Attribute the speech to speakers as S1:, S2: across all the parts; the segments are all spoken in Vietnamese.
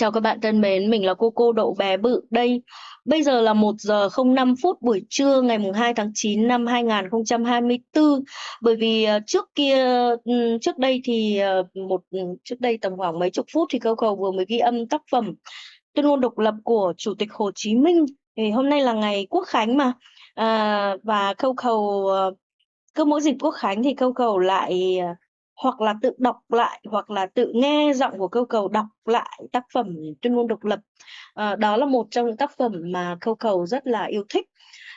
S1: Chào các bạn thân mến, mình là cô cô Đậu Bé Bự đây. Bây giờ là 1 giờ 05 phút buổi trưa ngày mùng 2 tháng 9 năm 2024. Bởi vì ờ, trước kia ừ, trước đây thì ờ, một ừ, trước đây tầm khoảng mấy chục phút thì cô cầu vừa mới ghi âm tác phẩm tuyên ngôn độc lập của Chủ tịch Hồ Chí Minh. Thì hôm nay là ngày quốc khánh mà. À, và câu cầu cứ mỗi dịp quốc khánh thì câu cầu lại hoặc là tự đọc lại hoặc là tự nghe giọng của câu cầu đọc lại tác phẩm tuyên ngôn độc lập à, đó là một trong những tác phẩm mà câu cầu rất là yêu thích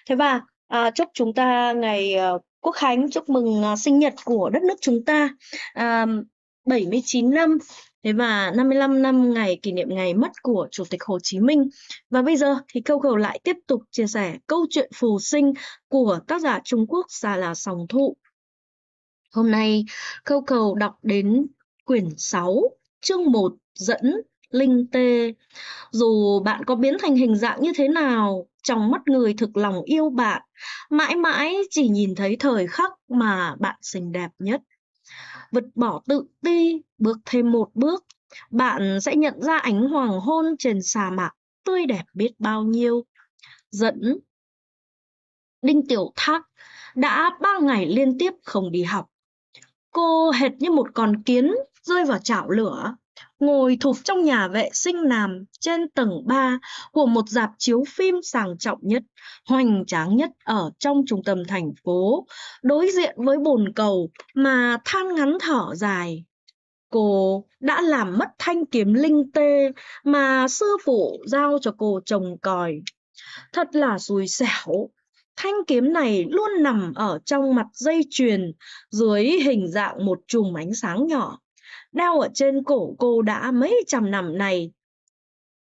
S1: thế và à, chúc chúng ta ngày uh, quốc khánh chúc mừng uh, sinh nhật của đất nước chúng ta à, 79 năm thế và 55 năm ngày kỷ niệm ngày mất của Chủ tịch Hồ Chí Minh. Và bây giờ thì câu cầu lại tiếp tục chia sẻ câu chuyện phù sinh của tác giả Trung Quốc Xà Là Sòng Thụ. Hôm nay, câu cầu đọc đến quyển 6, chương 1 dẫn linh tê. Dù bạn có biến thành hình dạng như thế nào, trong mắt người thực lòng yêu bạn, mãi mãi chỉ nhìn thấy thời khắc mà bạn xinh đẹp nhất. Vứt bỏ tự ti, bước thêm một bước, bạn sẽ nhận ra ánh hoàng hôn trên sa mạc tươi đẹp biết bao nhiêu. Dẫn Đinh Tiểu Thác đã ba ngày liên tiếp không đi học. Cô hệt như một con kiến rơi vào chảo lửa, ngồi thụp trong nhà vệ sinh nàm trên tầng 3 của một dạp chiếu phim sang trọng nhất, hoành tráng nhất ở trong trung tâm thành phố, đối diện với bồn cầu mà than ngắn thở dài. Cô đã làm mất thanh kiếm linh tê mà sư phụ giao cho cô trồng còi. Thật là xui xẻo, thanh kiếm này luôn nằm ở trong mặt dây chuyền dưới hình dạng một chùm ánh sáng nhỏ. Đeo ở trên cổ cô đã mấy trăm năm nay.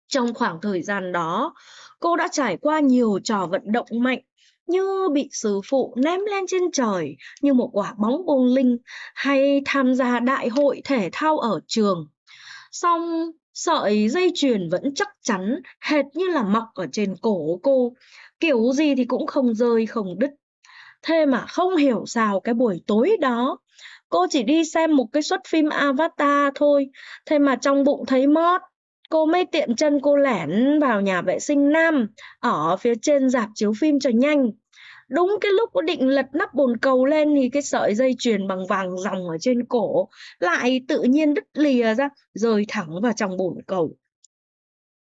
S1: Trong khoảng thời gian đó, cô đã trải qua nhiều trò vận động mạnh như bị sư phụ ném lên trên trời như một quả bóng bông linh hay tham gia đại hội thể thao ở trường. Xong, sợi dây chuyền vẫn chắc chắn hệt như là mặc ở trên cổ cô kiểu gì thì cũng không rơi không đứt thế mà không hiểu sao cái buổi tối đó cô chỉ đi xem một cái suất phim avatar thôi thế mà trong bụng thấy mót cô mới tiện chân cô lẻn vào nhà vệ sinh nam ở phía trên dạp chiếu phim cho nhanh đúng cái lúc có định lật nắp bồn cầu lên thì cái sợi dây chuyền bằng vàng dòng ở trên cổ lại tự nhiên đứt lìa ra rơi thẳng vào trong bồn cầu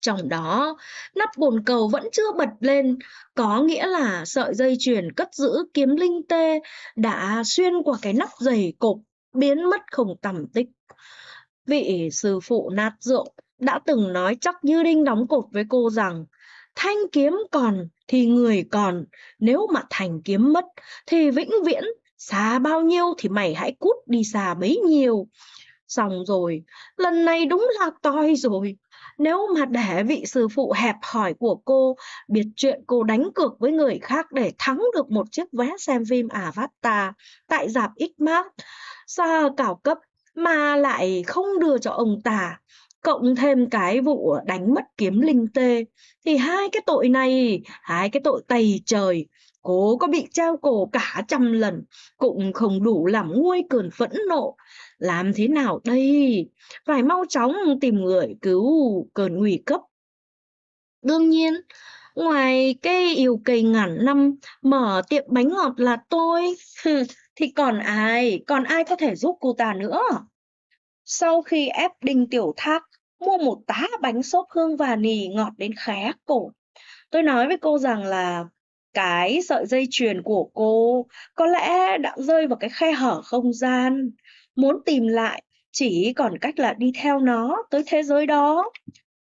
S1: trong đó nắp bồn cầu vẫn chưa bật lên có nghĩa là sợi dây chuyền cất giữ kiếm linh tê đã xuyên qua cái nắp dày cộp biến mất không tầm tích vị sư phụ nạt rượu đã từng nói chắc như đinh đóng cột với cô rằng thanh kiếm còn thì người còn nếu mà thành kiếm mất thì vĩnh viễn xa bao nhiêu thì mày hãy cút đi xa bấy nhiêu xong rồi lần này đúng là toi rồi nếu mà để vị sư phụ hẹp hỏi của cô biết chuyện cô đánh cược với người khác để thắng được một chiếc vé xem phim Avatar tại rạp Xmart, xa cao cấp mà lại không đưa cho ông ta cộng thêm cái vụ đánh mất kiếm linh tê thì hai cái tội này hai cái tội tày trời cố có bị treo cổ cả trăm lần cũng không đủ làm nguôi cơn phẫn nộ làm thế nào đây phải mau chóng tìm người cứu cơn nguy cấp đương nhiên ngoài cây yêu cây ngàn năm mở tiệm bánh ngọt là tôi thì còn ai còn ai có thể giúp cô ta nữa sau khi ép Đinh Tiểu Thác mua một tá bánh xốp hương và nì ngọt đến khé cổ. Tôi nói với cô rằng là cái sợi dây chuyền của cô có lẽ đã rơi vào cái khe hở không gian. Muốn tìm lại chỉ còn cách là đi theo nó tới thế giới đó.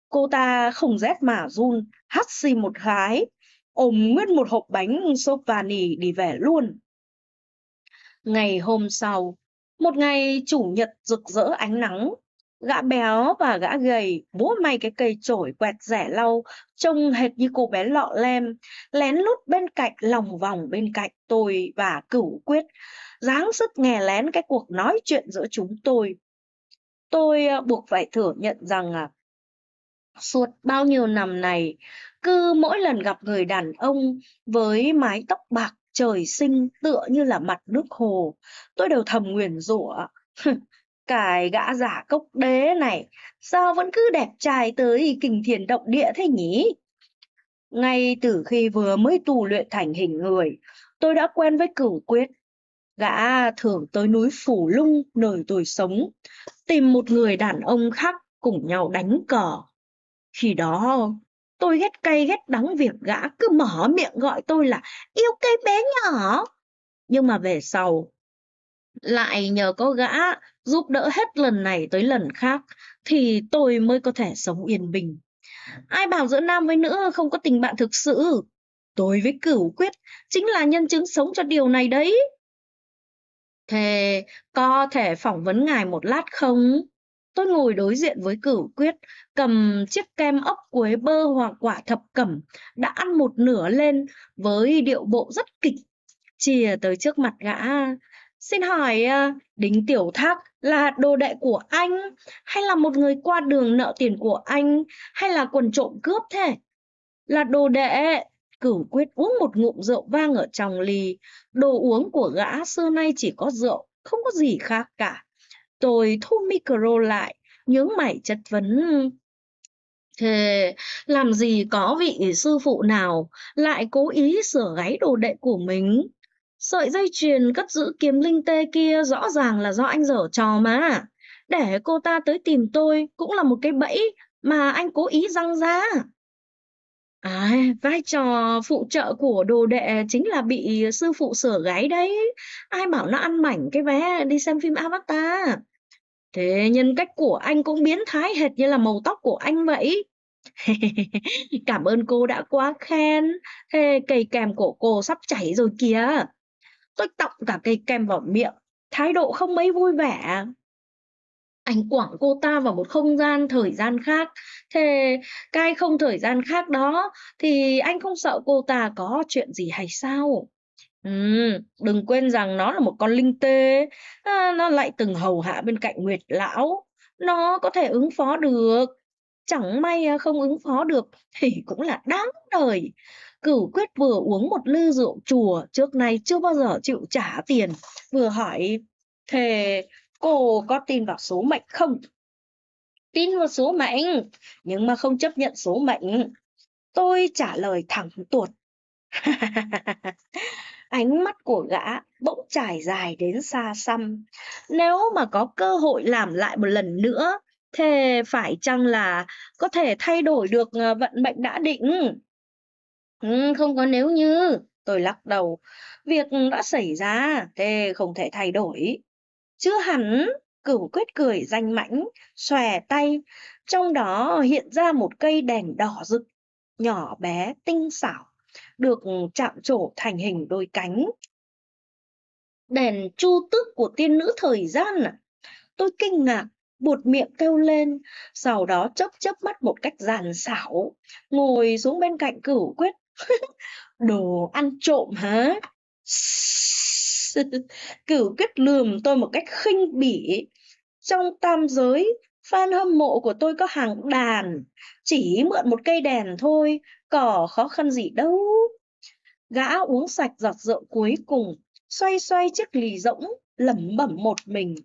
S1: Cô ta không rét mà run, hắt xì một gái, ôm nguyên một hộp bánh xốp và nì đi về luôn. Ngày hôm sau, một ngày chủ nhật rực rỡ ánh nắng, gã béo và gã gầy búa may cái cây chổi quẹt rẻ lau, trông hệt như cô bé lọ lem, lén lút bên cạnh lòng vòng bên cạnh tôi và cửu quyết, dáng sức nghe lén cái cuộc nói chuyện giữa chúng tôi. Tôi ờ, buộc phải thừa nhận rằng à, suốt bao nhiêu năm này, cứ mỗi lần gặp người đàn ông với mái tóc bạc trời sinh tựa như là mặt nước hồ tôi đều thầm nguyền rủa cài gã giả cốc đế này sao vẫn cứ đẹp trai tới kinh thiền động địa thế nhỉ ngay từ khi vừa mới tu luyện thành hình người tôi đã quen với cửu quyết gã thường tới núi phủ lung nơi tôi sống tìm một người đàn ông khác cùng nhau đánh cờ khi đó Tôi ghét cay ghét đắng việc gã cứ mở miệng gọi tôi là yêu cây bé nhỏ. Nhưng mà về sau, lại nhờ có gã giúp đỡ hết lần này tới lần khác thì tôi mới có thể sống yên bình. Ai bảo giữa nam với nữ không có tình bạn thực sự? Tôi với cửu quyết chính là nhân chứng sống cho điều này đấy. Thế có thể phỏng vấn ngài một lát không? Tôi ngồi đối diện với cửu quyết, cầm chiếc kem ốc quế bơ hoặc quả thập cẩm, đã ăn một nửa lên với điệu bộ rất kịch, chìa tới trước mặt gã. Xin hỏi, à, đính tiểu thác là đồ đệ của anh, hay là một người qua đường nợ tiền của anh, hay là quần trộm cướp thế? Là đồ đệ, cửu quyết uống một ngụm rượu vang ở trong ly. Đồ uống của gã xưa nay chỉ có rượu, không có gì khác cả tôi thu micro lại, nhướng mày chất vấn Thế làm gì có vị sư phụ nào lại cố ý sửa gáy đồ đệ của mình? Sợi dây chuyền cất giữ kiếm linh tê kia rõ ràng là do anh dở trò mà. Để cô ta tới tìm tôi cũng là một cái bẫy mà anh cố ý răng ra. À, vai trò phụ trợ của đồ đệ chính là bị sư phụ sửa gáy đấy. Ai bảo nó ăn mảnh cái vé đi xem phim Avatar thế nhân cách của anh cũng biến thái hệt như là màu tóc của anh vậy cảm ơn cô đã quá khen thế cây kèm của cô sắp chảy rồi kìa tôi tọng cả cây kem vào miệng thái độ không mấy vui vẻ anh quẳng cô ta vào một không gian thời gian khác thế cái không thời gian khác đó thì anh không sợ cô ta có chuyện gì hay sao Ừm, đừng quên rằng nó là một con linh tê à, nó lại từng hầu hạ bên cạnh Nguyệt lão, nó có thể ứng phó được. Chẳng may à, không ứng phó được thì cũng là đáng đời. Cửu Quyết vừa uống một lư rượu chùa trước nay chưa bao giờ chịu trả tiền, vừa hỏi thề cô có tin vào số mệnh không? Tin vào số mệnh, nhưng mà không chấp nhận số mệnh. Tôi trả lời thẳng tuột. ánh mắt của gã bỗng trải dài đến xa xăm. Nếu mà có cơ hội làm lại một lần nữa, thế phải chăng là có thể thay đổi được ờ, vận mệnh đã định? Ừ, không có nếu như, tôi lắc đầu, việc đã xảy ra, thế không thể thay đổi. Chứ hẳn, cửu quyết cười danh mãnh, xòe tay, trong đó hiện ra một cây đèn đỏ rực, nhỏ bé, tinh xảo được ừ, chạm trổ thành hình đôi cánh. Đèn chu tức của tiên nữ thời gian à? Tôi kinh ngạc, buột miệng kêu lên, sau đó chớp chớp mắt một cách giàn xảo, ngồi xuống bên cạnh cửu quyết. Đồ ăn trộm hả? cửu quyết lườm tôi một cách khinh bỉ. Trong tam giới, fan hâm mộ của tôi có hàng đàn, chỉ mượn một cây đèn thôi cỏ khó khăn gì đâu gã uống sạch giọt rượu cuối cùng xoay xoay chiếc lì rỗng lẩm bẩm một mình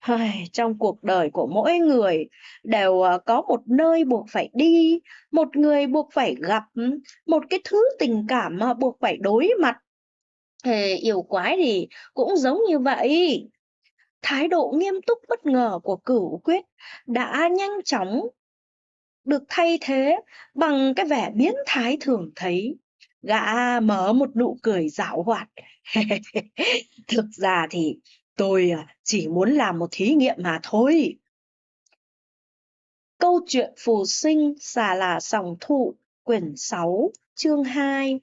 S1: Ai, trong cuộc đời của mỗi người đều ờ, có một nơi buộc phải đi, một người buộc phải gặp, một cái thứ tình cảm mà buộc phải đối mặt. Hề yêu quái thì cũng giống như vậy. Thái độ nghiêm túc bất ngờ của cửu quyết đã nhanh chóng được thay thế bằng cái vẻ biến thái thường thấy. Gã mở một nụ cười dạo hoạt. Thực ra thì tôi à, chỉ muốn làm một thí nghiệm mà thôi. Câu chuyện phù sinh xà là sòng thụ, quyển 6, chương 2.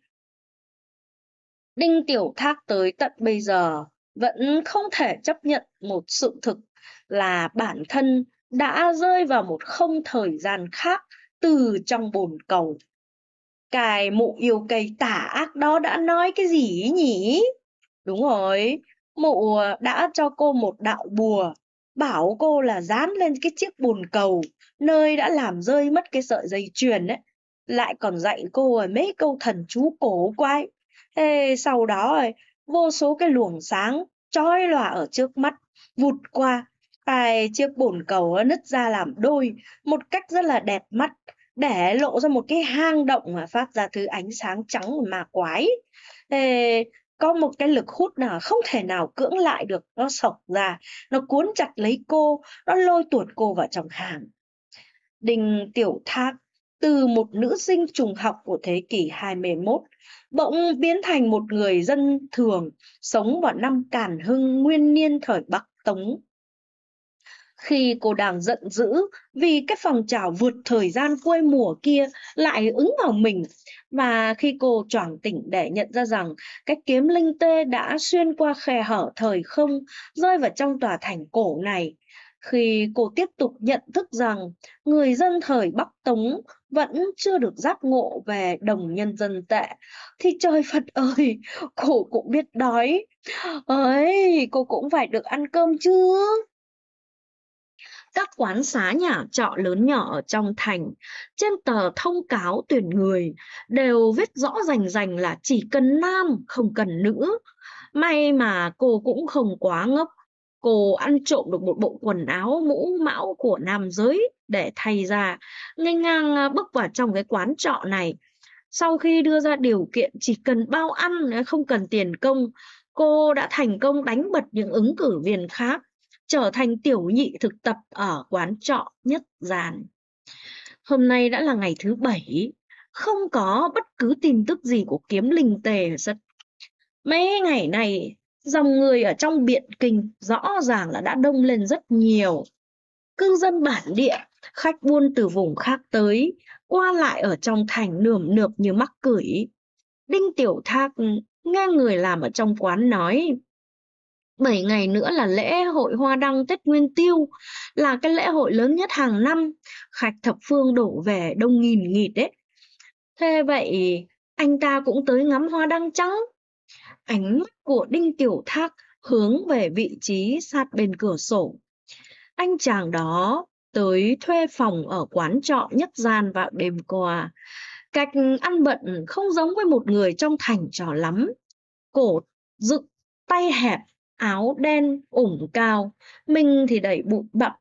S1: Đinh Tiểu Thác tới tận bây giờ vẫn không thể chấp nhận một sự thực là bản thân đã rơi vào một không thời gian khác từ trong bồn cầu. Cái mụ yêu cây tả ác đó đã nói cái gì nhỉ? Đúng rồi, mụ ờ, đã cho cô một đạo bùa, bảo cô là dán lên cái chiếc bồn cầu, nơi đã làm rơi mất cái sợi dây chuyền ấy. Lại còn dạy cô mấy câu thần chú cổ quay. Ê, sau đó vô số cái luồng sáng trói lòa ở trước mắt, vụt qua Vài chiếc bồn cầu ờ, nứt ra làm đôi một cách rất là đẹp mắt để lộ ra một cái hang động mà phát ra thứ ánh sáng trắng mà quái. Thế có một cái lực hút nào không thể nào cưỡng lại được nó sộc ra nó cuốn chặt lấy cô nó lôi tuột cô vào trong hàng đình tiểu thác từ một nữ sinh trùng học của thế kỷ 21 bỗng biến thành một người dân thường sống vào năm Càn Hưng nguyên niên thời Bắc Tống khi cô đang giận dữ vì cái phòng trào vượt thời gian quê mùa kia lại ứng vào mình và khi cô choàng tỉnh để nhận ra rằng cái kiếm linh tê đã xuyên qua khe hở thời không rơi vào trong tòa thành cổ này khi cô tiếp tục nhận thức rằng người dân thời Bắc Tống vẫn chưa được giác ngộ về đồng nhân dân tệ thì trời Phật ơi cô cũng biết đói ấy cô cũng phải được ăn cơm chứ các quán xá nhà trọ lớn nhỏ ở trong thành, trên tờ thông cáo tuyển người đều viết rõ rành rành là chỉ cần nam không cần nữ. May mà cô cũng không quá ngốc, cô ăn trộm được một bộ quần áo mũ mão của nam giới để thay ra, ngay ngang à, bước vào trong cái quán trọ này. Sau khi đưa ra điều kiện chỉ cần bao ăn, không cần tiền công, cô đã thành công đánh bật những ứng cử viên khác trở thành tiểu nhị thực tập ở quán trọ nhất giàn. Hôm nay đã là ngày thứ bảy, không có bất cứ tin tức gì của kiếm linh tề rất. Mấy ngày này, dòng người ở trong biện kinh rõ ràng là đã đông lên rất nhiều. Cư dân bản địa, khách buôn từ vùng khác tới, qua lại ở trong thành nườm nượp như mắc cửi. Đinh Tiểu Thác nghe người làm ở trong quán nói, 7 ngày nữa là lễ hội hoa đăng Tết Nguyên Tiêu là cái lễ hội lớn nhất hàng năm khách thập phương đổ về đông nghìn nghịt đấy thế vậy anh ta cũng tới ngắm hoa đăng trắng ánh mắt của Đinh Tiểu Thác hướng về vị trí sát bên cửa sổ anh chàng đó tới thuê phòng ở quán trọ nhất gian vào đêm qua cách ăn bận không giống với một người trong thành trò lắm cổ dựng tay hẹp áo đen ủng cao, mình thì đẩy bụi bặm,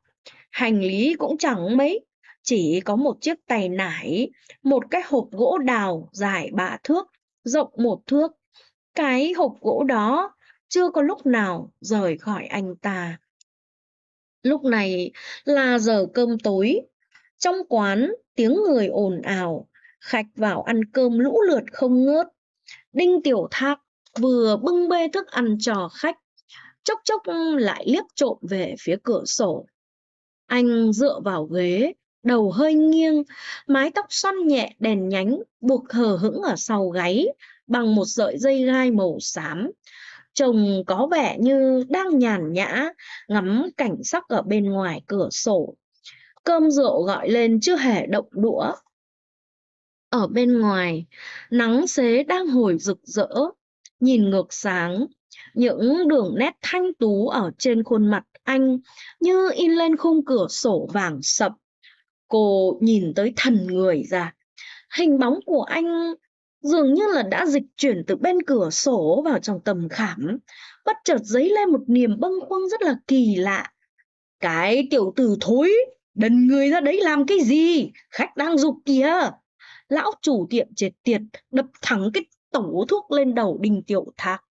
S1: hành lý cũng chẳng mấy, chỉ có một chiếc tay nải, một cái hộp gỗ đào dài ba thước, rộng một thước. Cái hộp gỗ đó chưa có lúc nào rời khỏi anh ta. Lúc này là giờ cơm tối, trong quán tiếng người ồn ào, khách vào ăn cơm lũ lượt không ngớt. Đinh Tiểu Thác vừa bưng bê thức ăn cho khách, chốc chốc ừ, lại liếc trộm về phía cửa sổ. Anh dựa vào ghế, đầu hơi nghiêng, mái tóc xoăn nhẹ đèn nhánh buộc hờ hững ở sau gáy bằng một sợi dây gai màu xám. Chồng có vẻ như đang nhàn nhã, ngắm cảnh sắc ở bên ngoài cửa sổ. Cơm rượu gọi lên chưa hề động đũa. Ở bên ngoài, nắng xế đang hồi rực rỡ, nhìn ngược sáng, những đường nét thanh tú ở trên khuôn mặt anh như in lên khung cửa sổ vàng sập cô nhìn tới thần người ra hình bóng của anh dường như là đã dịch chuyển từ bên cửa sổ vào trong tầm khảm bất chợt dấy lên một niềm bâng khuâng rất là kỳ lạ cái tiểu tử thối đần người ra đấy làm cái gì khách đang dục kìa lão chủ tiệm triệt tiệt đập thẳng cái tẩu thuốc lên đầu đình tiểu thạc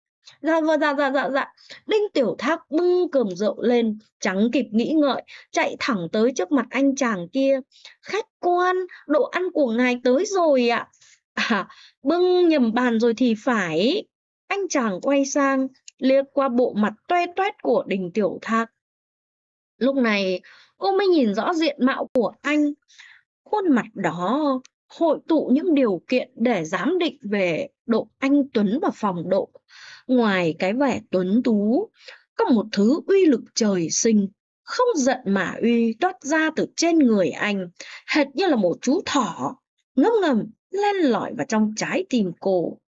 S1: Dạ vâng, dạ dạ dạ dạ. Đinh Tiểu Thác bưng cơm rượu lên, chẳng kịp nghĩ ngợi, chạy thẳng tới trước mặt anh chàng kia. Khách quan, đồ ăn của ngài tới rồi ạ. À, bưng nhầm bàn rồi thì phải. Anh chàng quay sang, liếc qua bộ mặt toe toét của Đinh Tiểu Thác. Lúc này, cô mới nhìn rõ diện mạo của anh. Khuôn mặt đó hội tụ những điều kiện để giám định về độ anh Tuấn và phòng độ ngoài cái vẻ tuấn tú có một thứ uy lực trời sinh không giận mà uy toát ra từ trên người anh hệt như là một chú thỏ ngấm ngầm len lỏi vào trong trái tim cô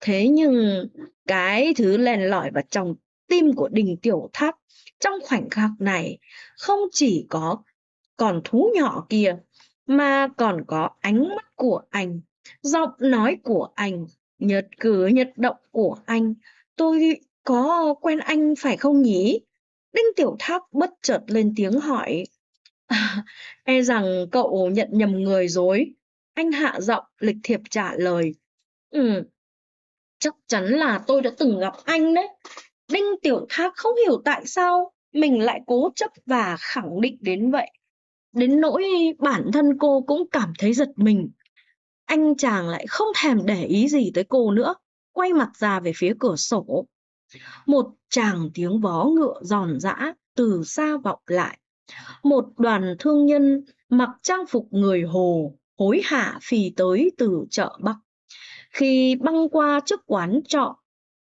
S1: thế nhưng cái thứ len lỏi vào trong tim của đình tiểu tháp trong khoảnh khắc này không chỉ có còn thú nhỏ kia mà còn có ánh mắt của anh giọng nói của anh Nhật cử nhật động của anh, tôi có quen anh phải không nhỉ? Đinh Tiểu Tháp bất chợt lên tiếng hỏi. À, e rằng cậu nhận nhầm người rồi. Anh hạ giọng lịch thiệp trả lời. Ừ, chắc chắn là tôi đã từng gặp anh đấy. Đinh Tiểu Tháp không hiểu tại sao mình lại cố chấp và khẳng định đến vậy. Đến nỗi bản thân cô cũng cảm thấy giật mình anh chàng lại không thèm để ý gì tới cô nữa, quay mặt ra về phía cửa sổ. Một chàng tiếng vó ngựa giòn giã từ xa vọng lại. Một đoàn thương nhân mặc trang phục người Hồ hối hả phì tới từ chợ Bắc. Khi băng qua trước quán trọ,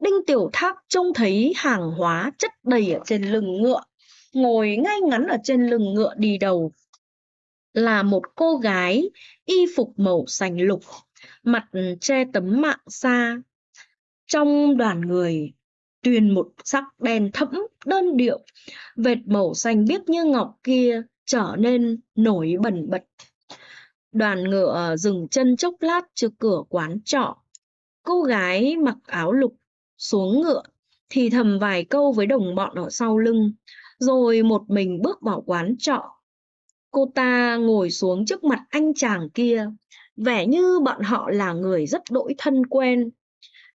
S1: Đinh Tiểu Thác trông thấy hàng hóa chất đầy ở trên lưng ngựa, ngồi ngay ngắn ở trên lưng ngựa đi đầu là một cô gái y phục màu xanh lục, mặt che tấm mạng xa. Trong đoàn người tuyền một sắc đen thẫm đơn điệu, vệt màu xanh biếc như ngọc kia trở nên nổi bẩn bật. Đoàn ngựa dừng chân chốc lát trước cửa quán trọ. Cô gái mặc áo lục xuống ngựa thì thầm vài câu với đồng bọn ở sau lưng, rồi một mình bước vào quán trọ Cô ta ngồi xuống trước mặt anh chàng kia, vẻ như bọn họ là người rất đỗi thân quen.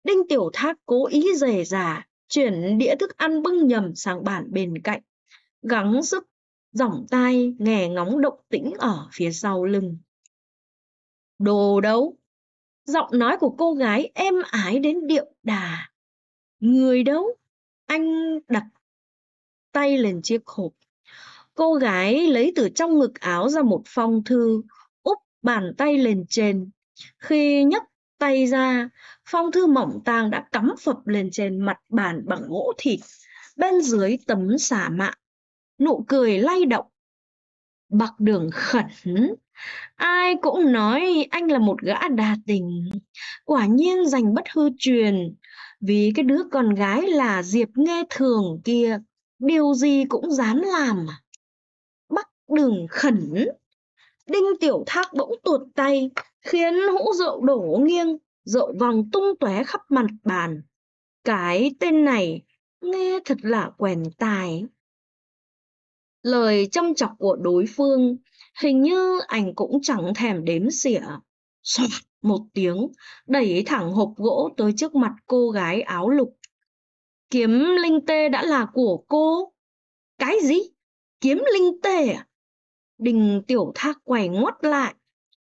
S1: Đinh Tiểu Thác cố ý rề rà, chuyển đĩa thức ăn bưng nhầm sang bàn bên cạnh, gắng sức giỏng tai nghe ngóng động tĩnh ở phía sau lưng. Đồ đấu, Giọng nói của cô gái êm ái đến điệu đà. Người đấu, Anh đặt tay lên chiếc hộp Cô gái lấy từ trong ngực áo ra một phong thư, úp bàn tay lên trên. Khi nhấc tay ra, phong thư mỏng tang đã cắm phập lên trên mặt bàn bằng gỗ thịt, bên dưới tấm xà mạ. Nụ cười lay động. Bạc đường khẩn, ai cũng nói anh là một gã đa tình. Quả nhiên giành bất hư truyền, vì cái đứa con gái là Diệp Nghe Thường kia, điều gì cũng dám làm à? đường khẩn. Đinh Tiểu Thác bỗng tuột tay, khiến hũ rượu đổ nghiêng, rượu vòng tung tóe khắp mặt bàn. Cái tên này nghe thật là quèn tài. Lời châm chọc của đối phương hình như anh cũng chẳng thèm đếm xỉa. Xoạt một tiếng, đẩy thẳng hộp gỗ tới trước mặt cô gái áo lục. Kiếm linh tê đã là của cô. Cái gì? Kiếm linh tê à? Đình tiểu thác quay ngoắt lại.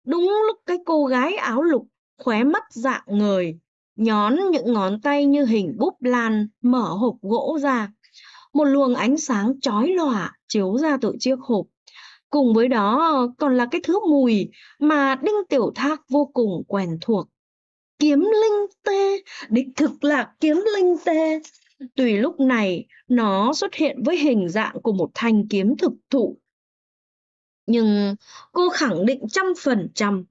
S1: Đúng lúc cái cô gái áo lục khóe mắt dạng người, nhón những ngón tay như hình búp lan mở hộp gỗ ra. Một luồng ánh sáng chói lòa chiếu ra từ chiếc hộp. Cùng với đó còn là cái thứ mùi mà Đinh Tiểu Thác vô cùng quen thuộc. Kiếm linh tê, đích thực là kiếm linh tê. Tùy lúc này, nó xuất hiện với hình dạng của một thanh kiếm thực thụ nhưng cô khẳng định trăm phần trăm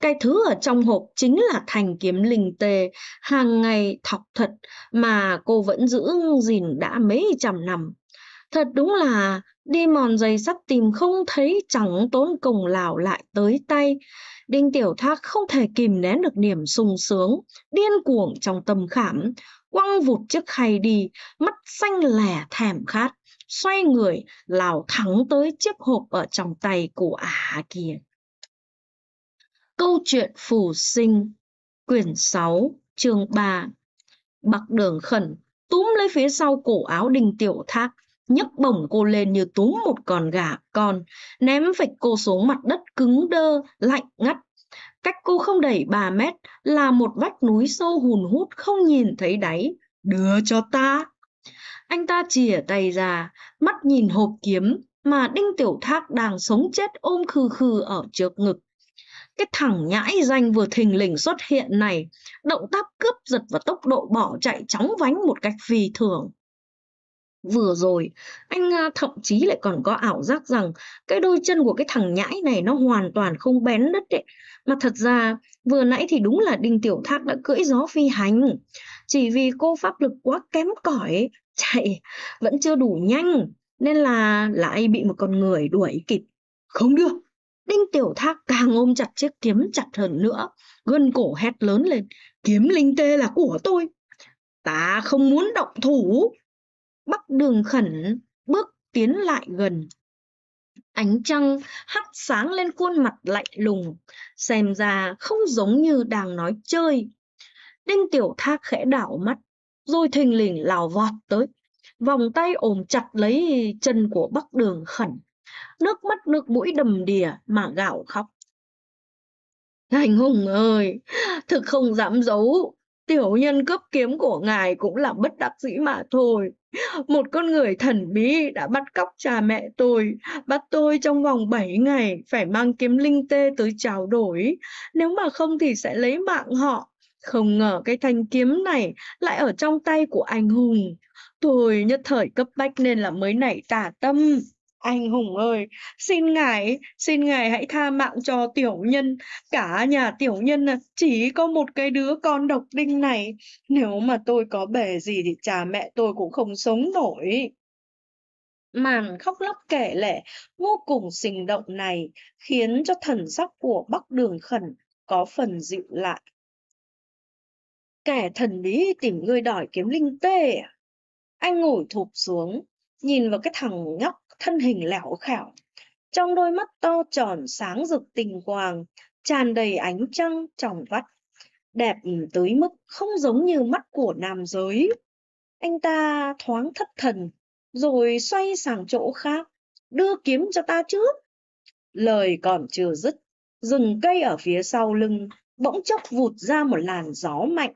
S1: cái thứ ở trong hộp chính là thành kiếm linh tề hàng ngày thọc thật mà cô vẫn giữ gìn đã mấy trăm năm thật đúng là đi mòn giày sắt tìm không thấy chẳng tốn công lào lại tới tay đinh tiểu thác không thể kìm nén được niềm sung sướng điên cuồng trong tâm khảm quăng vụt chiếc khay đi mắt xanh lẻ thèm khát xoay người lao thẳng tới chiếc hộp ở trong tay của ả à kia. Câu chuyện phù sinh, quyển 6, chương 3. Bạc đường khẩn túm lấy phía sau cổ áo đình tiểu thác, nhấc bổng cô lên như túm một con gà con, ném vạch cô xuống mặt đất cứng đơ, lạnh ngắt. Cách cô không đẩy 3 mét là một vách núi sâu hùn hút không nhìn thấy đáy. Đưa cho ta! Anh ta chìa tay ra, mắt nhìn hộp kiếm mà Đinh Tiểu Thác đang sống chết ôm khư khư ở trước ngực. Cái thằng nhãi danh vừa thình lình xuất hiện này, động tác cướp giật và tốc độ bỏ chạy chóng vánh một cách phi thường. Vừa rồi, anh à, thậm chí lại còn có ảo giác rằng cái đôi chân của cái thằng nhãi này nó hoàn toàn không bén đất đấy. Mà thật ra, vừa nãy thì đúng là Đinh Tiểu Thác đã cưỡi gió phi hành. Chỉ vì cô pháp lực quá kém cỏi chạy vẫn chưa đủ nhanh nên là lại bị một con người đuổi kịp không được đinh tiểu thác càng ôm chặt chiếc kiếm chặt hơn nữa gân cổ hét lớn lên kiếm linh tê là của tôi ta không muốn động thủ bắc đường khẩn bước tiến lại gần ánh trăng hắt sáng lên khuôn mặt lạnh lùng xem ra không giống như đang nói chơi đinh tiểu thác khẽ đảo mắt rồi thình lình lào vọt tới vòng tay ôm chặt lấy chân của bắc đường khẩn nước mắt nước mũi đầm đìa mà gào khóc anh hùng ơi thực không dám giấu tiểu nhân cướp kiếm của ngài cũng là bất đắc dĩ mà thôi một con người thần bí đã bắt cóc cha mẹ tôi bắt tôi trong vòng 7 ngày phải mang kiếm linh tê tới trao đổi nếu mà không thì sẽ lấy mạng họ không ngờ cái thanh kiếm này lại ở trong tay của anh Hùng. Tôi nhất thời cấp bách nên là mới nảy tả tâm. Anh Hùng ơi, xin ngài, xin ngài hãy tha mạng cho tiểu nhân. Cả nhà tiểu nhân à, chỉ có một cái đứa con độc đinh này. Nếu mà tôi có bể gì thì cha mẹ tôi cũng không sống nổi. Màn khóc lóc kể lể vô cùng sinh động này khiến cho thần sắc của Bắc Đường Khẩn có phần dịu lại Kẻ thần bí tìm ngươi đòi kiếm linh tê à? Anh ngồi thụp xuống, nhìn vào cái thằng nhóc thân hình lẻo khảo. Trong đôi mắt to tròn sáng rực tình quàng, tràn đầy ánh trăng trong vắt. Đẹp tới mức không giống như mắt của nam giới. Anh ta thoáng thất thần, rồi xoay sang chỗ khác, đưa kiếm cho ta trước. Lời còn chưa dứt, rừng cây ở phía sau lưng bỗng chốc vụt ra một làn gió mạnh,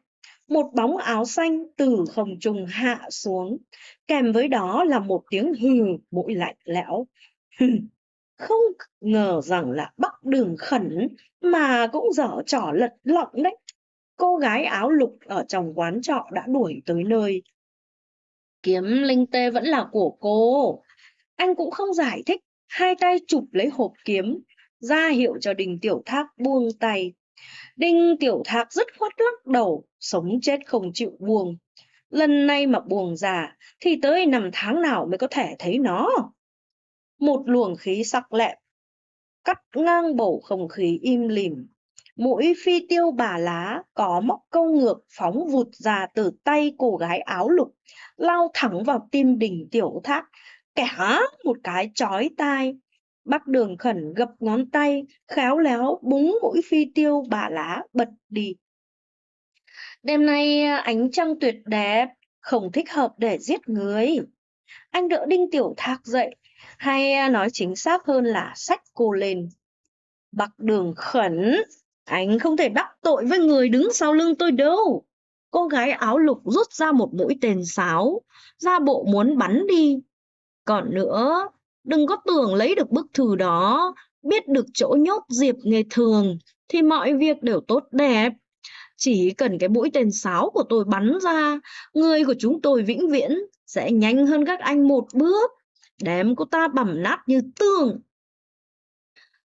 S1: một bóng áo xanh từ không trung hạ xuống, kèm với đó là một tiếng hừ mũi lạnh lẽo. Không ngờ rằng là bắc đường khẩn mà cũng dở trò lật lọng đấy. Cô gái áo lục ở trong quán trọ đã đuổi tới nơi. Kiếm linh tê vẫn là của cô. Anh cũng không giải thích, hai tay chụp lấy hộp kiếm, ra hiệu cho đình tiểu thác buông tay Đinh Tiểu Thạc dứt khoát lắc đầu, sống chết không chịu buồn. Lần này mà buồn già thì tới năm tháng nào mới có thể thấy nó. Một luồng khí sắc lẹm, cắt ngang bầu không khí im lìm. Mũi phi tiêu bà lá có móc câu ngược phóng vụt ra từ tay cô gái áo lục, lao thẳng vào tim đỉnh tiểu thác, kẻ một cái chói tai, Bác đường khẩn gập ngón tay, khéo léo búng mũi phi tiêu bà lá bật đi. Đêm nay à, ánh trăng tuyệt đẹp, không thích hợp để giết người. Anh đỡ Đinh Tiểu Thạc dậy, hay à, nói chính xác hơn là sách cô lên. Bạc đường khẩn, anh không thể đắc tội với người đứng sau lưng tôi đâu. Cô gái áo lục rút ra một mũi tên sáo, ra bộ muốn bắn đi. Còn nữa, Đừng có tưởng lấy được bức thư đó, biết được chỗ nhốt diệp nghề thường, thì mọi việc đều tốt đẹp. Chỉ cần cái mũi tên sáo của tôi bắn ra, người của chúng tôi vĩnh viễn sẽ nhanh hơn các anh một bước, đếm cô ta bầm nát như tường.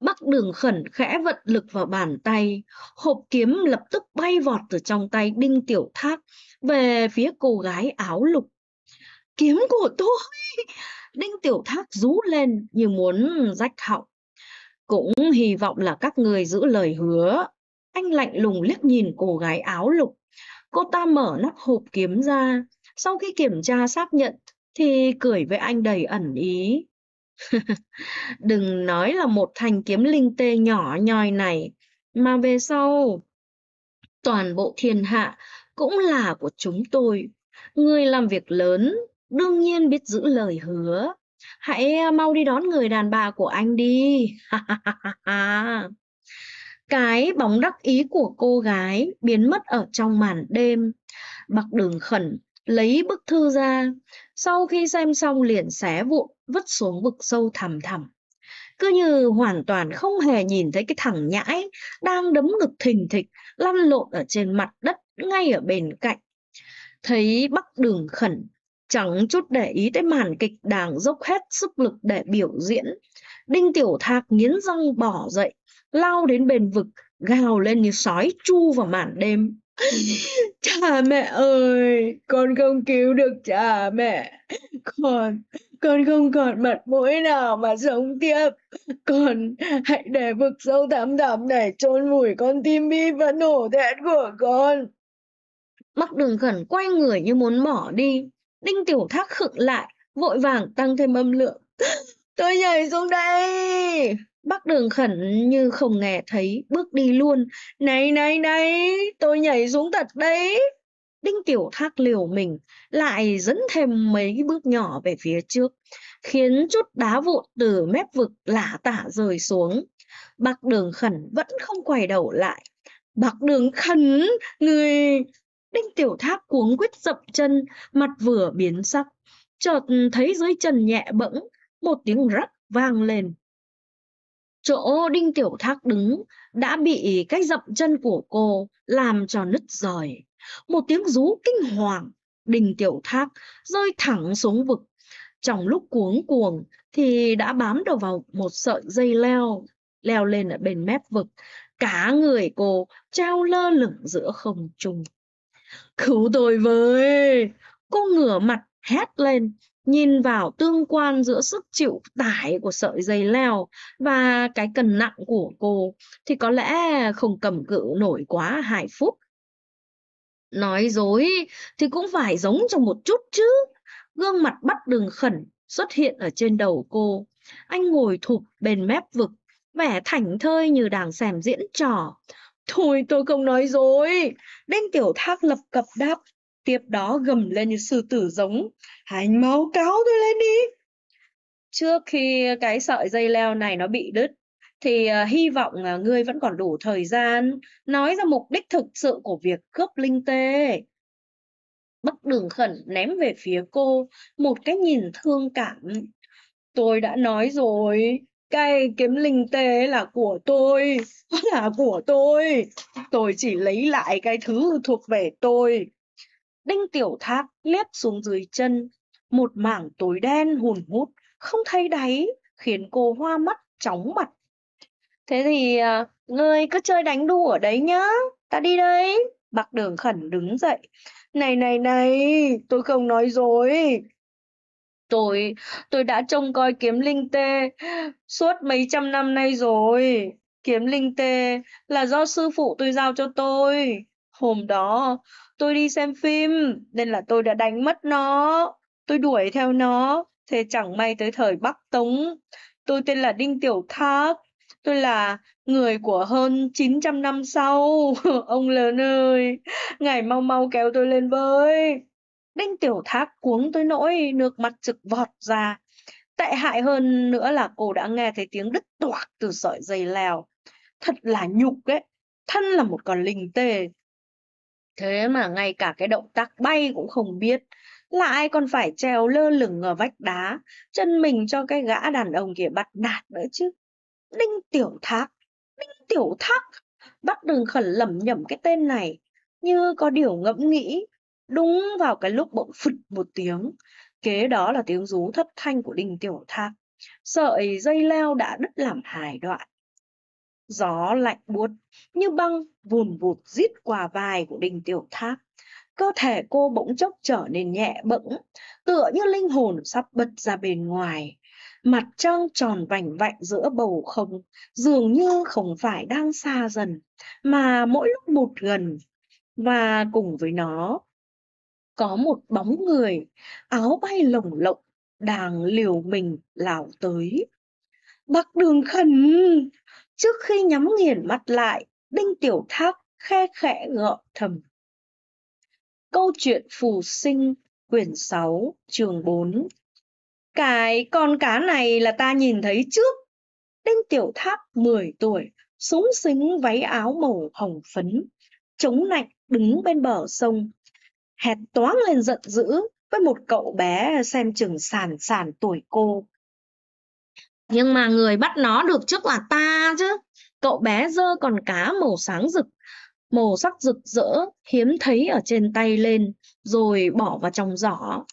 S1: Bắc đường khẩn khẽ vận lực vào bàn tay, hộp kiếm lập tức bay vọt từ trong tay Đinh Tiểu Thác về phía cô gái áo lục. Kiếm của tôi! Đinh Tiểu Thác rú lên như muốn rách họng. Cũng hy vọng là các người giữ lời hứa. Anh lạnh lùng liếc nhìn cô gái áo lục. Cô ta mở nắp hộp kiếm ra. Sau khi kiểm tra xác nhận thì cười với anh đầy ẩn ý. Đừng nói là một thanh kiếm linh tê nhỏ nhoi này, mà về sau toàn bộ thiên hạ cũng là của chúng tôi. Người làm việc lớn đương nhiên biết giữ lời hứa. Hãy à, mau đi đón người đàn bà của anh đi. cái bóng đắc ý của cô gái biến mất ở trong màn đêm. Bạc đường khẩn lấy bức thư ra, sau khi xem xong liền xé vụn vứt xuống vực sâu thẳm thẳm. Cứ như hoàn toàn không hề nhìn thấy cái thằng nhãi đang đấm ngực thình thịch lăn lộn ở trên mặt đất ngay ở bên cạnh. Thấy bắc đường khẩn chẳng chút để ý tới màn kịch đảng dốc hết sức lực để biểu diễn. Đinh Tiểu Thạc nghiến răng bỏ dậy, lao đến bền vực, gào lên như sói chu vào màn đêm. Cha mẹ ơi, con không cứu được cha mẹ. Con, con không còn mặt mũi nào mà sống tiếp. Con hãy để vực sâu thẳm thắm này trôn vùi con tim bi và nổ thẹn của con. Mắt đường khẩn quay người như muốn bỏ đi. Đinh Tiểu Thác khựng lại, vội vàng tăng thêm âm lượng. Tôi nhảy xuống đây! Bác Đường Khẩn như không nghe thấy, bước đi luôn. Này, này, này, tôi nhảy xuống thật đấy. Đinh Tiểu Thác liều mình, lại dẫn thêm mấy bước nhỏ về phía trước, khiến chút đá vụn từ mép vực lả tả rơi xuống. Bác Đường Khẩn vẫn không quay đầu lại. Bác Đường Khẩn, người Đinh Tiểu Tháp cuống quýt dập chân, mặt vừa biến sắc. Chợt thấy dưới chân nhẹ bẫng, một tiếng rắc vang lên. Chỗ Đinh Tiểu Thác đứng đã bị cái dậm chân của cô làm cho nứt rời. Một tiếng rú kinh hoàng, Đinh Tiểu Thác rơi thẳng xuống vực. Trong lúc cuống cuồng thì đã bám đầu vào một sợi dây leo, leo lên ở bên mép vực. Cả người cô treo lơ lửng giữa không trung. Cứu tôi với! Cô ngửa mặt hét lên, nhìn vào tương quan giữa sức chịu tải của sợi dây leo và cái cân nặng của cô thì có lẽ không cầm cự nổi quá hai phút. Nói dối thì cũng phải giống trong một chút chứ. Gương mặt bắt đường khẩn xuất hiện ở trên đầu cô. Anh ngồi thụp bên mép vực, vẻ thảnh thơi như đang xem diễn trò. Thôi tôi không nói dối. Đinh tiểu thác lập cập đáp. Tiếp đó gầm lên như sư tử giống. Hành máu cáo tôi lên đi. Trước khi cái sợi dây leo này nó bị đứt, thì ờ, hy vọng ờ, ngươi vẫn còn đủ thời gian nói ra mục đích thực sự của việc cướp linh tê. Bắc đường khẩn ném về phía cô một cái nhìn thương cảm. Tôi đã nói rồi, cái kiếm linh tê là của tôi là của tôi tôi chỉ lấy lại cái thứ thuộc về tôi đinh tiểu thác liếc xuống dưới chân một mảng tối đen hùn hút không thấy đáy khiến cô hoa mắt chóng mặt thế thì à, ngươi cứ chơi đánh đu ở đấy nhá ta đi đây bạc đường khẩn đứng dậy này này này tôi không nói dối Tôi, tôi đã trông coi kiếm linh tê suốt mấy trăm năm nay rồi. Kiếm linh tê là do sư phụ tôi giao cho tôi. Hôm đó, tôi đi xem phim, nên là tôi đã đánh mất nó. Tôi đuổi theo nó, thế chẳng may tới thời Bắc Tống. Tôi tên là Đinh Tiểu Thác, tôi là người của hơn 900 năm sau. Ông lớn ơi, ngài mau mau kéo tôi lên với. Đinh Tiểu Thác cuống tới nỗi nước mắt trực vọt ra. Tệ hại hơn nữa là cô đã nghe thấy tiếng đứt toạc từ sợi dây leo. Thật là nhục ấy, thân là một con linh tê. Thế mà ngay cả cái động tác bay cũng không biết, lại còn phải treo lơ lửng ở vách đá, chân mình cho cái gã đàn ông kia bắt nạt nữa chứ. Đinh Tiểu Thác, Đinh Tiểu Thác, bác đừng khẩn lẩm nhẩm cái tên này, như có điều ngẫm nghĩ, đúng vào cái lúc bỗng phụt một tiếng kế đó là tiếng rú thất thanh của đình tiểu thạc sợi dây leo đã đứt làm hài đoạn gió lạnh buốt như băng vùn vụt rít qua vai của đình tiểu Thác. cơ thể cô bỗng chốc trở nên nhẹ bẫng tựa như linh hồn sắp bật ra bên ngoài mặt trăng tròn vành vạnh giữa bầu không dường như không phải đang xa dần mà mỗi lúc một gần và cùng với nó có một bóng người áo bay lồng lộng đang liều mình lảo tới. Bác đường khẩn! Trước khi nhắm nghiền mắt lại, Đinh Tiểu Thác khe khẽ gọ thầm. Câu chuyện phù sinh, quyển 6, trường 4 Cái con cá này là ta nhìn thấy trước. Đinh Tiểu Tháp 10 tuổi, súng xính váy áo màu hồng phấn, chống nạnh đứng bên bờ sông, hét toáng lên giận dữ với một cậu bé xem chừng sàn sàn tuổi cô. Nhưng mà người bắt nó được trước là ta chứ. Cậu bé dơ còn cá màu sáng rực, màu sắc rực rỡ, hiếm thấy ở trên tay lên, rồi bỏ vào trong giỏ.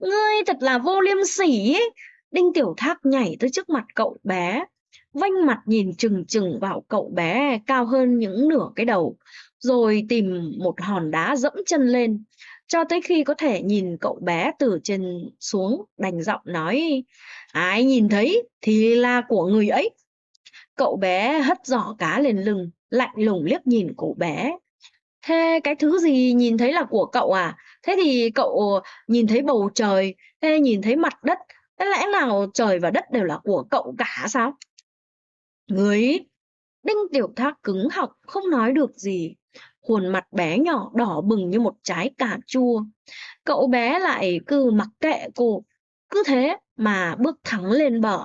S1: Ngươi thật là vô liêm sỉ ấy. Đinh Tiểu Thác nhảy tới trước mặt cậu bé, vanh mặt nhìn chừng chừng vào cậu bé cao hơn những nửa cái đầu, rồi tìm một hòn đá dẫm chân lên, cho tới khi có thể nhìn cậu bé từ trên xuống đành giọng nói ai nhìn thấy thì là của người ấy cậu bé hất giỏ cá lên lưng lạnh lùng liếc nhìn cậu bé thế cái thứ gì nhìn thấy là của cậu à thế thì cậu nhìn thấy bầu trời thế nhìn thấy mặt đất thế lẽ nào trời và đất đều là của cậu cả sao người đinh tiểu thác cứng học không nói được gì khuôn mặt bé nhỏ đỏ bừng như một trái cà chua. Cậu bé lại cứ mặc kệ cô, cứ thế mà bước thẳng lên bờ.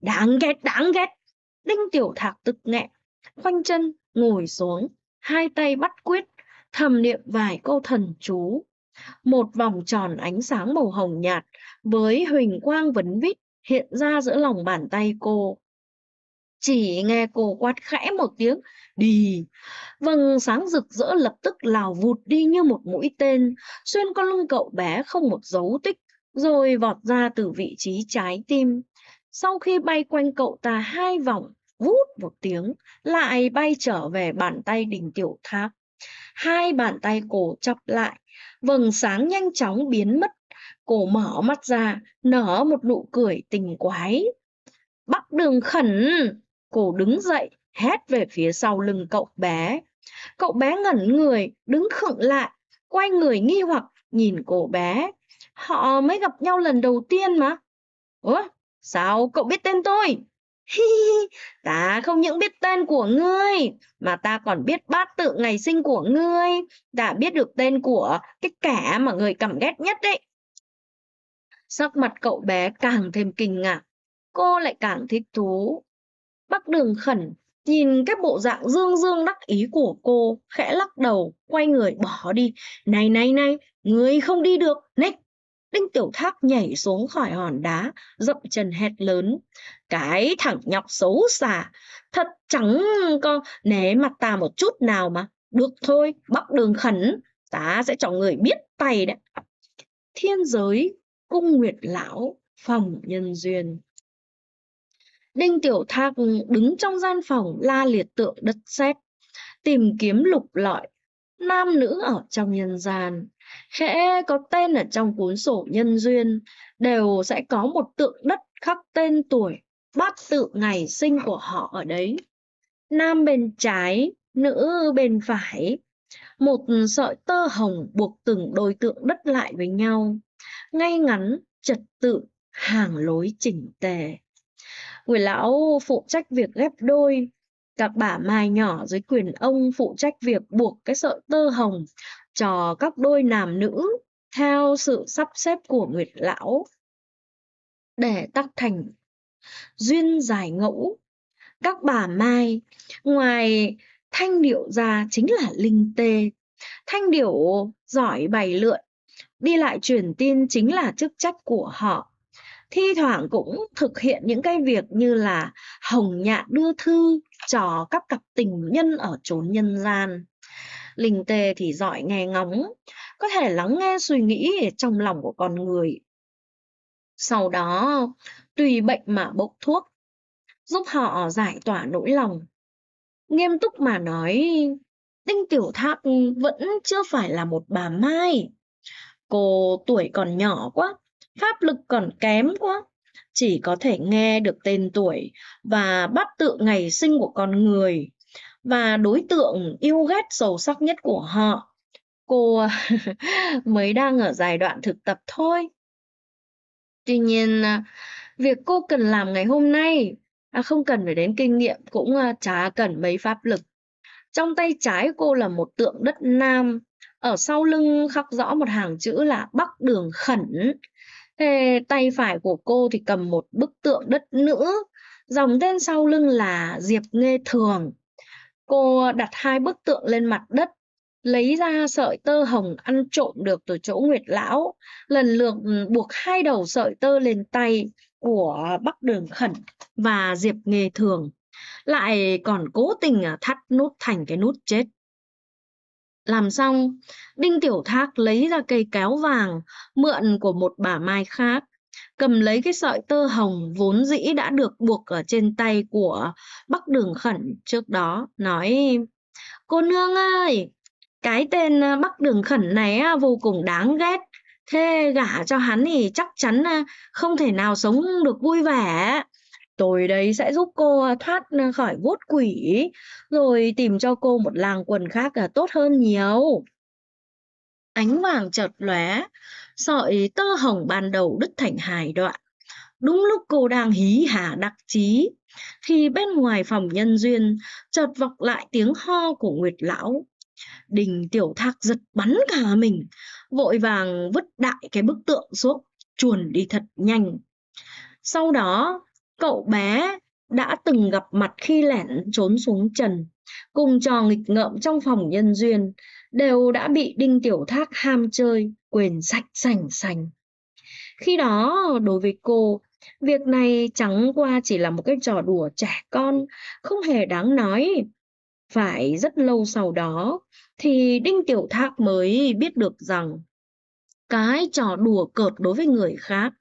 S1: Đáng ghét, đáng ghét. Đinh Tiểu Thạc tức nghẹn, khoanh chân ngồi xuống, hai tay bắt quyết, thầm niệm vài câu thần chú. Một vòng tròn ánh sáng màu hồng nhạt với huỳnh quang vấn vít hiện ra giữa lòng bàn tay cô. Chỉ nghe cô quát khẽ một tiếng, đi. Vầng sáng rực rỡ lập tức lào vụt đi như một mũi tên, xuyên qua lưng cậu bé không một dấu tích, rồi vọt ra từ vị trí trái tim. Sau khi bay quanh cậu ta hai vòng, vút một tiếng, lại bay trở về bàn tay đỉnh tiểu tháp. Hai bàn tay cổ chọc lại, vầng sáng nhanh chóng biến mất. Cổ mở mắt ra, nở một nụ cười tình quái. Bắc đường khẩn! Cô đứng dậy, hét về phía sau lưng cậu bé. Cậu bé ngẩn người, đứng khựng lại, quay người nghi hoặc nhìn cô bé. Họ mới gặp nhau lần đầu tiên mà. Ủa, sao cậu biết tên tôi? Hi, hi, ta không những biết tên của ngươi, mà ta còn biết bát tự ngày sinh của ngươi. Ta biết được tên của cái kẻ mà người cầm ghét nhất đấy. Sắc mặt cậu bé càng thêm kinh ngạc, cô lại càng thích thú. Bắc đường khẩn nhìn cái bộ dạng dương dương đắc ý của cô, khẽ lắc đầu, quay người bỏ đi. Này này này, người không đi được, nách. Đinh Tiểu Thác nhảy xuống khỏi hòn đá, dậm chân hét lớn. Cái thằng nhóc xấu xả, thật chẳng có né mặt ta một chút nào mà. Được thôi, bắc đường khẩn, ta sẽ cho người biết tay đấy. Thiên giới, cung nguyệt lão, phòng nhân duyên. Đinh Tiểu Thạc đứng trong gian phòng la liệt tượng đất sét, tìm kiếm lục lọi, nam nữ ở trong nhân gian. Khẽ có tên ở trong cuốn sổ nhân duyên, đều sẽ có một tượng đất khắc tên tuổi, bát tự ngày sinh của họ ở đấy. Nam bên trái, nữ bên phải, một sợi tơ hồng buộc từng đôi tượng đất lại với nhau, ngay ngắn, trật tự, hàng lối chỉnh tề. Người lão phụ trách việc ghép đôi, các bả mài nhỏ dưới quyền ông phụ trách việc buộc cái sợi tơ hồng cho các đôi nam nữ theo sự sắp xếp của Nguyệt lão để tác thành duyên giải ngẫu. Các bà mai ngoài thanh điệu ra chính là linh tê. Thanh điệu giỏi bày lượn, đi lại truyền tin chính là chức trách của họ thi thoảng cũng thực hiện những cái việc như là hồng nhạn đưa thư trò các cặp tình nhân ở chốn nhân gian linh tê thì giỏi nghe ngóng có thể lắng nghe suy nghĩ trong lòng của con người sau đó tùy bệnh mà bốc thuốc giúp họ giải tỏa nỗi lòng nghiêm túc mà nói tinh Tiểu Tháp vẫn chưa phải là một bà Mai. Cô tuổi còn nhỏ quá, pháp lực còn kém quá chỉ có thể nghe được tên tuổi và bắt tự ngày sinh của con người và đối tượng yêu ghét sâu sắc nhất của họ cô mới đang ở giai đoạn thực tập thôi tuy nhiên à, việc cô cần làm ngày hôm nay à, không cần phải đến kinh nghiệm cũng à, chả cần mấy pháp lực trong tay trái cô là một tượng đất nam ở sau lưng khắc rõ một hàng chữ là bắc đường khẩn Thế tay phải của cô thì cầm một bức tượng đất nữ, dòng tên sau lưng là Diệp Nghê Thường. Cô đặt hai bức tượng lên mặt đất, lấy ra sợi tơ hồng ăn trộm được từ chỗ Nguyệt Lão, lần lượt ừ, buộc hai đầu sợi tơ lên tay của Bắc Đường Khẩn và Diệp Nghề Thường. Lại còn cố tình à, thắt nút thành cái nút chết. Làm xong, Đinh Tiểu Thác lấy ra cây kéo vàng, mượn của một bà mai khác, cầm lấy cái sợi tơ hồng vốn dĩ đã được buộc ở trên tay của Bắc Đường Khẩn trước đó, nói Cô nương ơi, cái tên à, Bắc Đường Khẩn này à, vô cùng đáng ghét, thế gả cho hắn thì chắc chắn à, không thể nào sống được vui vẻ tối đấy sẽ giúp cô à, thoát à, khỏi vuốt quỷ rồi tìm cho cô một làng quần khác là tốt hơn nhiều. Ánh vàng chợt lóe, sợi tơ hồng ban đầu đứt thành hài đoạn. Đúng lúc cô đang hí hả đặc chí, thì bên ngoài phòng nhân duyên chợt vọng lại tiếng ho của Nguyệt Lão. Đình Tiểu Thạc giật bắn cả mình, vội vàng vứt đại cái bức tượng xuống, chuồn đi thật nhanh. Sau đó, cậu bé đã từng gặp mặt khi lẻn trốn xuống trần cùng trò nghịch ngợm trong phòng nhân duyên đều đã bị đinh tiểu thác ham chơi quyền sạch sành sành khi đó đối với cô việc này chẳng qua chỉ là một cái trò đùa trẻ con không hề đáng nói phải rất lâu sau đó thì đinh tiểu thác mới biết được rằng cái trò đùa cợt đối với người khác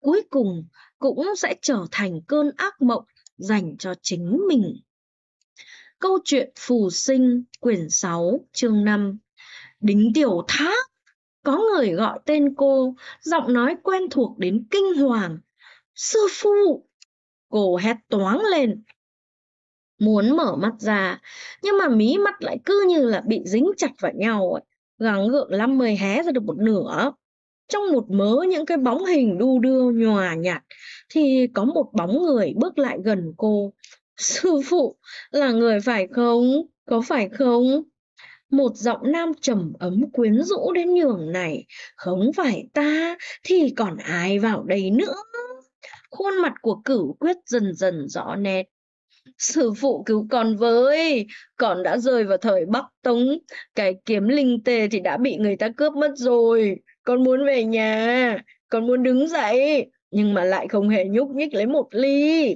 S1: cuối cùng cũng sẽ trở thành cơn ác mộng dành cho chính mình. Câu chuyện Phù Sinh, quyển 6, chương 5 Đính tiểu thác. có người gọi tên cô, giọng nói quen thuộc đến kinh hoàng. Sư phụ! Cô hét toáng lên, muốn mở mắt ra nhưng mà mí mắt lại cứ như là bị dính chặt vào nhau ấy. gắng gượng lăm mười hé ra được một nửa trong một mớ những cái bóng hình đu đưa nhòa nhạt thì có một bóng người bước lại gần cô sư phụ là người phải không có phải không một giọng nam trầm ấm quyến rũ đến nhường này không phải ta thì còn ai vào đây nữa khuôn mặt của cửu quyết dần dần rõ nét sư phụ cứu con với con đã rơi vào thời bắc tống cái kiếm linh tề thì đã bị người ta cướp mất rồi con muốn về nhà con muốn đứng dậy nhưng mà lại không hề nhúc nhích lấy một ly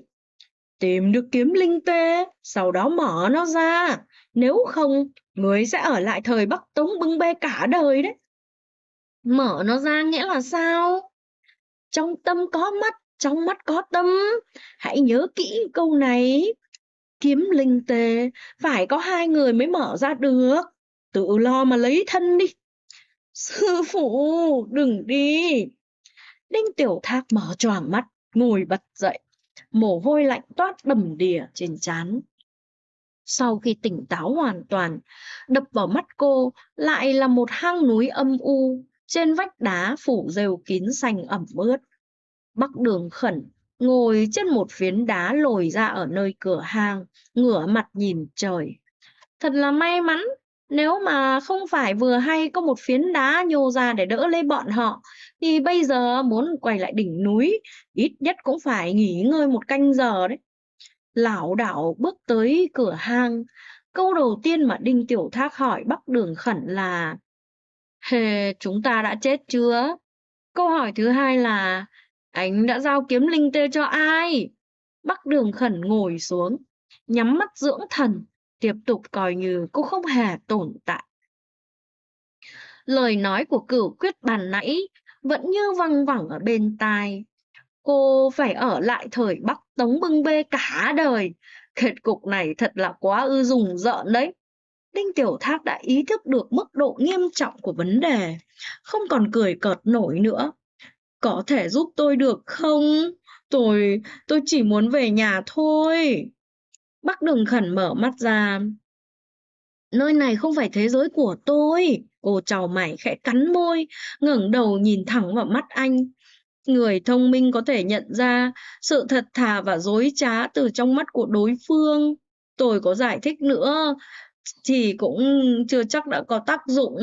S1: tìm được kiếm linh tê sau đó mở nó ra nếu không người sẽ ở lại thời bắc tống bưng bê cả đời đấy mở nó ra nghĩa là sao trong tâm có mắt trong mắt có tâm hãy nhớ kỹ câu này kiếm linh tê phải có hai người mới mở ra được tự lo mà lấy thân đi Sư phụ, đừng đi. Đinh Tiểu Thác mở tròn mắt, ngồi bật dậy. Mồ hôi lạnh toát đầm đìa trên trán. Sau khi tỉnh táo hoàn toàn, đập vào mắt cô lại là một hang núi âm u, trên vách đá phủ rêu kín xanh ẩm ướt. Bắc đường khẩn, ngồi trên một phiến đá lồi ra ở nơi cửa hang, ngửa mặt nhìn trời. Thật là may mắn nếu mà không phải vừa hay có một phiến đá nhô ra để đỡ lấy bọn họ, thì bây giờ muốn quay lại đỉnh núi, ít nhất cũng phải nghỉ ngơi một canh giờ đấy. Lão đảo bước tới cửa hang, câu đầu tiên mà Đinh Tiểu Thác hỏi Bắc Đường Khẩn là Hề, chúng ta đã chết chưa? Câu hỏi thứ hai là Anh đã giao kiếm linh tê cho ai? Bắc Đường Khẩn ngồi xuống, nhắm mắt dưỡng thần, tiếp tục coi như cô không hề tồn tại. Lời nói của cửu quyết bàn nãy vẫn như văng vẳng ở bên tai. Cô phải ở lại thời Bắc Tống bưng bê cả đời. Kết cục này thật là quá ư dùng rợn đấy. Đinh Tiểu Tháp đã ý thức được mức độ nghiêm trọng của vấn đề, không còn cười cợt nổi nữa. Có thể giúp tôi được không? Tôi, tôi chỉ muốn về nhà thôi. Bắc đừng Khẩn mở mắt ra. Nơi này không phải thế giới của tôi. Cô chào mày khẽ cắn môi, ngẩng đầu nhìn thẳng vào mắt anh. Người thông minh có thể nhận ra sự thật thà và dối trá từ trong mắt của đối phương. Tôi có giải thích nữa thì cũng chưa chắc đã có tác dụng.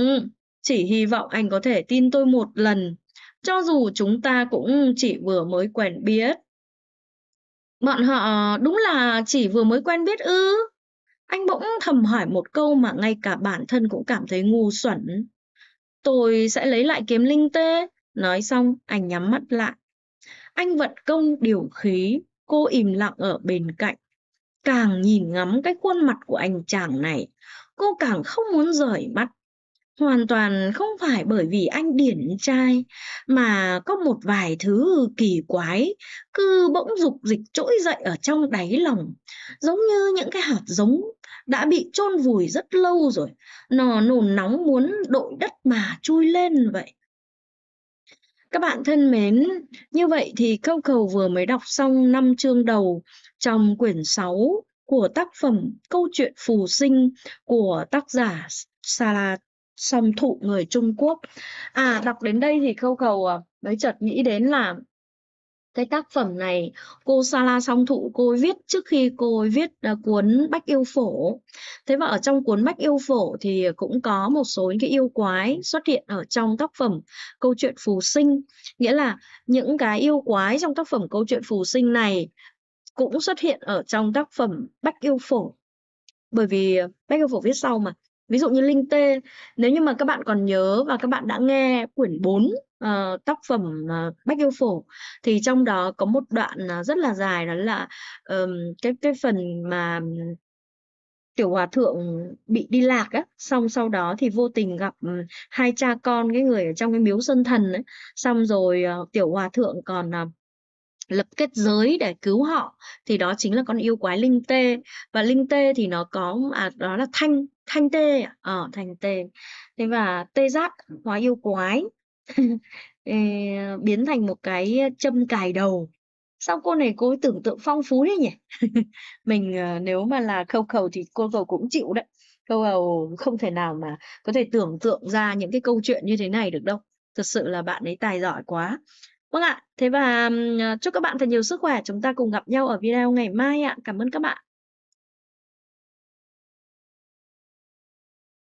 S1: Chỉ hy vọng anh có thể tin tôi một lần, cho dù chúng ta cũng chỉ vừa mới quen biết. Bọn họ đúng là chỉ vừa mới quen biết ư. Anh bỗng thầm hỏi một câu mà ngay cả bản thân cũng cảm thấy ngu xuẩn. Tôi sẽ lấy lại kiếm linh tê. Nói xong, anh nhắm mắt lại. Anh vận công điều khí, cô im lặng ở bên cạnh. Càng nhìn ngắm cái khuôn mặt của anh chàng này, cô càng không muốn rời mắt hoàn toàn không phải bởi vì anh điển trai mà có một vài thứ kỳ quái cứ bỗng dục dịch trỗi dậy ở trong đáy lòng giống như những cái hạt giống đã bị chôn vùi rất lâu rồi nó nồn nóng muốn đội đất mà chui lên vậy các bạn thân mến, như vậy thì câu cầu vừa mới đọc xong năm chương đầu trong quyển 6 của tác phẩm Câu chuyện phù sinh của tác giả Sarah song thụ người Trung Quốc. À, đọc đến đây thì câu cầu à, mới chợt nghĩ đến là cái tác phẩm này cô Sala Song Thụ cô viết trước khi cô viết uh, cuốn Bách Yêu Phổ. Thế và ở trong cuốn Bách Yêu Phổ thì cũng có một số những cái yêu quái xuất hiện ở trong tác phẩm câu chuyện Phù Sinh. Nghĩa là những cái yêu quái trong tác phẩm câu chuyện Phù Sinh này cũng xuất hiện ở trong tác phẩm Bách Yêu Phổ. Bởi vì à, Bách Yêu Phổ viết sau mà. Ví dụ như Linh Tê, nếu như mà các bạn còn nhớ và các bạn đã nghe quyển 4 uh, ờ, tác phẩm uh, Bách Yêu Phổ thì trong đó có một đoạn uh, rất là dài đó là um, cái cái phần mà tiểu hòa thượng bị đi lạc á xong sau đó thì vô tình gặp hai cha con cái người ở trong cái miếu sơn thần ấy xong rồi uh, tiểu hòa thượng còn uh, lập kết giới để cứu họ thì đó chính là con yêu quái linh tê và linh tê thì nó có à đó là thanh thanh tê ở à, ờ, thanh tê thế và tê giác hóa yêu quái biến thành một cái châm cài đầu sao cô này cô ấy tưởng tượng phong phú đấy nhỉ mình ờ, nếu mà là khâu khẩu thì cô cầu cũng chịu đấy câu hầu không thể nào mà có thể tưởng tượng ra những cái câu chuyện như thế này được đâu thật sự là bạn ấy tài giỏi quá Vâng ạ, thế và, ờ, chúc các bạn thật nhiều sức khỏe. Chúng ta cùng gặp nhau ở video ngày mai ạ. Cảm ơn các bạn.